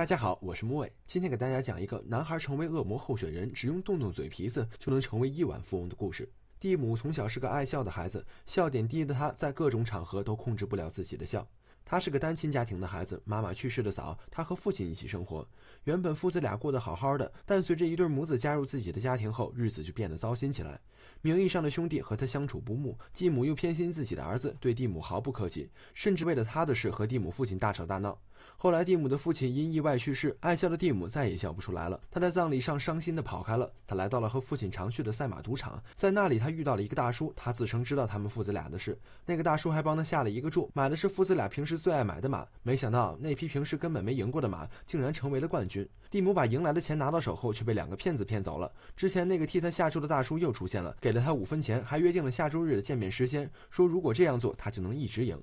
大家好，我是木伟，今天给大家讲一个男孩成为恶魔候选人，只用动动嘴皮子就能成为亿万富翁的故事。蒂姆从小是个爱笑的孩子，笑点低的他，在各种场合都控制不了自己的笑。他是个单亲家庭的孩子，妈妈去世的早，他和父亲一起生活。原本父子俩过得好好的，但随着一对母子加入自己的家庭后，日子就变得糟心起来。名义上的兄弟和他相处不睦，继母又偏心自己的儿子，对蒂姆毫不客气，甚至为了他的事和蒂姆父亲大吵大闹。后来，蒂姆的父亲因意外去世，爱笑的蒂姆再也笑不出来了。他在葬礼上伤心地跑开了。他来到了和父亲常去的赛马赌场，在那里，他遇到了一个大叔，他自称知道他们父子俩的事。那个大叔还帮他下了一个注，买的是父子俩平时最爱买的马。没想到那匹平时根本没赢过的马，竟然成为了冠军。蒂姆把赢来的钱拿到手后，却被两个骗子骗走了。之前那个替他下注的大叔又出现了，给了他五分钱，还约定了下周日的见面时间，说如果这样做，他就能一直赢。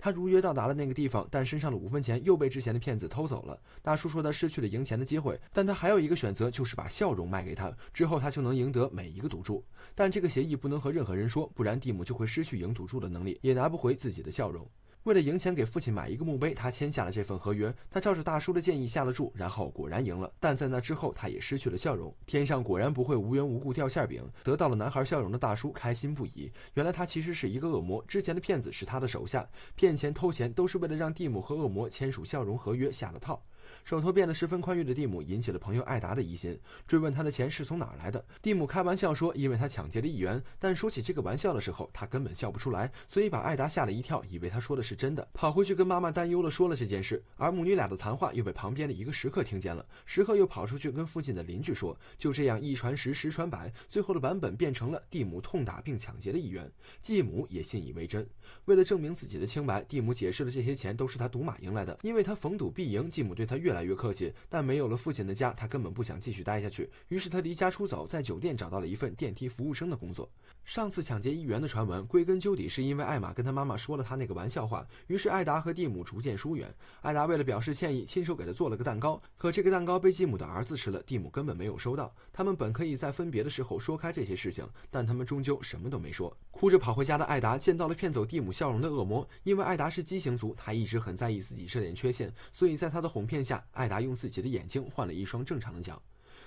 他如约到达了那个地方，但身上的五分钱又被之前的骗子偷走了。大叔说他失去了赢钱的机会，但他还有一个选择，就是把笑容卖给他，之后他就能赢得每一个赌注。但这个协议不能和任何人说，不然蒂姆就会失去赢赌注的能力，也拿不回自己的笑容。为了赢钱给父亲买一个墓碑，他签下了这份合约。他照着大叔的建议下了注，然后果然赢了。但在那之后，他也失去了笑容。天上果然不会无缘无故掉馅饼。得到了男孩笑容的大叔开心不已。原来他其实是一个恶魔，之前的骗子是他的手下，骗钱偷钱都是为了让蒂姆和恶魔签署笑容合约下了套。手头变得十分宽裕的蒂姆引起了朋友艾达的疑心，追问他的钱是从哪儿来的。蒂姆开玩笑说，因为他抢劫了议员。但说起这个玩笑的时候，他根本笑不出来，所以把艾达吓了一跳，以为他说的是真的，跑回去跟妈妈担忧了说了这件事。而母女俩的谈话又被旁边的一个食客听见了，食客又跑出去跟附近的邻居说，就这样一传十，十传百，最后的版本变成了蒂姆痛打并抢劫了一员，继母也信以为真。为了证明自己的清白，蒂姆解释了这些钱都是他赌马赢来的，因为他逢赌必赢。继母对他。越来越客气，但没有了父亲的家，他根本不想继续待下去。于是他离家出走，在酒店找到了一份电梯服务生的工作。上次抢劫议员的传闻，归根究底是因为艾玛跟他妈妈说了他那个玩笑话。于是艾达和蒂姆逐渐疏远。艾达为了表示歉意，亲手给他做了个蛋糕，可这个蛋糕被继母的儿子吃了，蒂姆根本没有收到。他们本可以在分别的时候说开这些事情，但他们终究什么都没说。哭着跑回家的艾达见到了骗走蒂姆笑容的恶魔。因为艾达是畸形族，他一直很在意自己这点缺陷，所以在他的哄骗下，艾达用自己的眼睛换了一双正常的脚。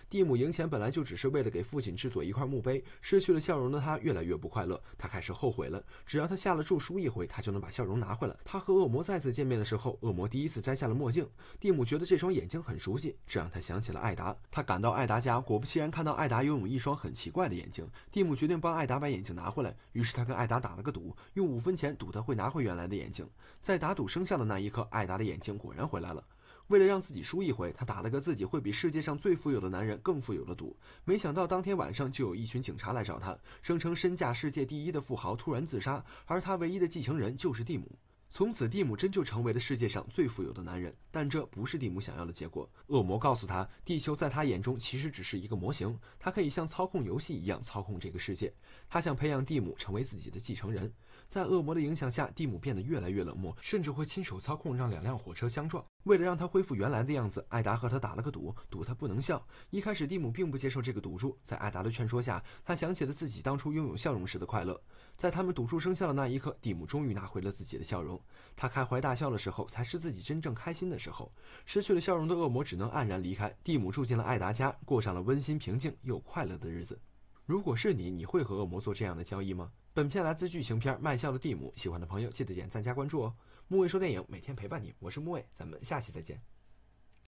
蒂姆赢钱本来就只是为了给父亲制作一块墓碑，失去了笑容的他越来越不快乐，他开始后悔了。只要他下了注输一回，他就能把笑容拿回来。他和恶魔再次见面的时候，恶魔第一次摘下了墨镜，蒂姆觉得这双眼睛很熟悉，这让他想起了艾达。他赶到艾达家，果不其然看到艾达拥有一双很奇怪的眼睛。蒂姆决定帮艾达把眼睛拿回来，于是他跟艾达打了个赌，用五分钱赌他会拿回原来的眼睛。在打赌生效的那一刻，艾达的眼睛果然回来了。为了让自己输一回，他打了个自己会比世界上最富有的男人更富有的赌。没想到当天晚上就有一群警察来找他，声称身价世界第一的富豪突然自杀，而他唯一的继承人就是蒂姆。从此，蒂姆真就成为了世界上最富有的男人。但这不是蒂姆想要的结果。恶魔告诉他，地球在他眼中其实只是一个模型，他可以像操控游戏一样操控这个世界。他想培养蒂姆成为自己的继承人。在恶魔的影响下，蒂姆变得越来越冷漠，甚至会亲手操控让两辆火车相撞。为了让他恢复原来的样子，艾达和他打了个赌，赌他不能笑。一开始，蒂姆并不接受这个赌注，在艾达的劝说下，他想起了自己当初拥有笑容时的快乐。在他们赌注生效的那一刻，蒂姆终于拿回了自己的笑容。他开怀大笑的时候，才是自己真正开心的时候。失去了笑容的恶魔只能黯然离开。蒂姆住进了艾达家，过上了温馨、平静又快乐的日子。如果是你，你会和恶魔做这样的交易吗？本片来自剧情片《卖笑的蒂姆》，喜欢的朋友记得点赞加关注哦。木卫说电影每天陪伴你，我是木卫，咱们下期再见。